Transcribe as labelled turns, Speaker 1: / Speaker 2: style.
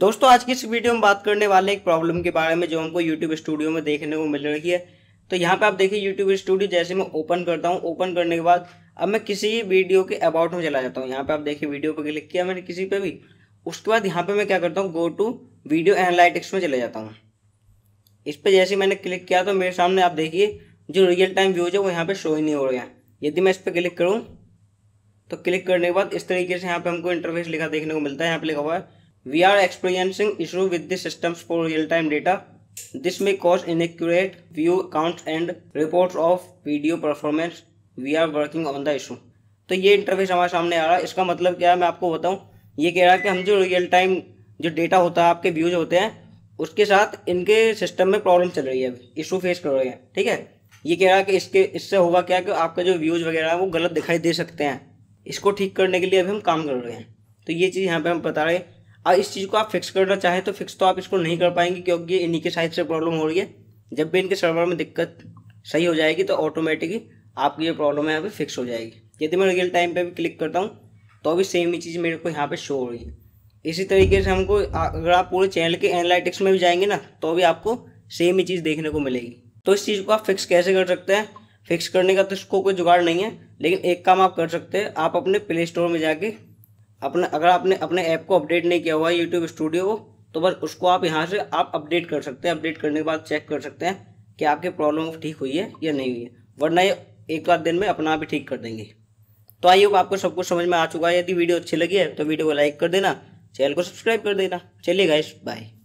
Speaker 1: दोस्तों आज की इस वीडियो में बात करने वाले एक प्रॉब्लम के बारे में जो हमको यूट्यूब स्टूडियो में देखने को मिल रही है तो यहाँ पे आप देखिए यूट्यूब स्टूडियो जैसे मैं ओपन करता हूँ ओपन करने के बाद अब मैं किसी वीडियो के अबाउट में चला जाता हूँ यहाँ पे आप देखिए वीडियो पर क्लिक किया मैंने किसी पर भी उसके बाद यहाँ पर मैं क्या करता हूँ गो टू वीडियो एनालिटिक्स में चले जाता हूँ इस पर जैसे मैंने क्लिक किया तो मेरे सामने आप देखिए जो रियल टाइम व्यूज है वो यहाँ पर शो ही नहीं हो रहा है यदि मैं इस पर क्लिक करूँ तो क्लिक करने के बाद इस तरीके से यहाँ पर हमको इंटरफेस लिखा देखने को मिलता है यहाँ पर लिखा हुआ है We are experiencing issue with the systems for real-time data. This may cause inaccurate view counts and reports of video performance. We are working on the issue. तो ये इंटरफेस हमारे सामने आ रहा है इसका मतलब क्या है मैं आपको बताऊँ ये कह रहा है कि हम जो रियल टाइम जो डेटा होता है आपके व्यूज होते हैं उसके साथ इनके सिस्टम में प्रॉब्लम चल रही है इशू फेस कर रहे हैं ठीक है ये कह रहा है कि इसके इससे होगा क्या कि आपका जो व्यूज़ वगैरह हैं वो गलत दिखाई दे सकते हैं इसको ठीक करने के लिए अभी हम काम कर रहे हैं तो ये चीज़ यहाँ पे हम बता रहे हैं और इस चीज़ को आप फिक्स करना चाहें तो फिक्स तो आप इसको नहीं कर पाएंगे क्योंकि इन्हीं के साइड से प्रॉब्लम हो रही है जब भी इनके सर्वर में दिक्कत सही हो जाएगी तो ऑटोमेटिकली आपकी ये प्रॉब्लम है यहाँ फिक्स हो जाएगी यदि मैं रियल टाइम पे भी क्लिक करता हूँ तो भी सेम ही चीज़ मेरे को यहाँ पे शो हो रही है इसी तरीके से हमको अगर आप पूरे चैनल के एनालिटिक्स में भी जाएंगे ना तो भी आपको सेम ही चीज़ देखने को मिलेगी तो इस चीज़ को आप फिक्स कैसे कर सकते हैं फिक्स करने का तो इसको कोई जुगाड़ नहीं है लेकिन एक काम आप कर सकते हैं आप अपने प्ले स्टोर में जाके अपना अगर आपने अपने ऐप को अपडेट नहीं किया हुआ है यूट्यूब स्टूडियो तो बस उसको आप यहाँ से आप अपडेट कर सकते हैं अपडेट करने के बाद चेक कर सकते हैं कि आपकी प्रॉब्लम ठीक हुई है या नहीं हुई है वरना ये एक बार दिन में अपना आप ही ठीक कर देंगे तो आइए आपको सब कुछ समझ में आ चुका है यदि वीडियो अच्छी लगी है तो वीडियो को लाइक कर देना चैनल को सब्सक्राइब कर देना चलिए गाइस बाय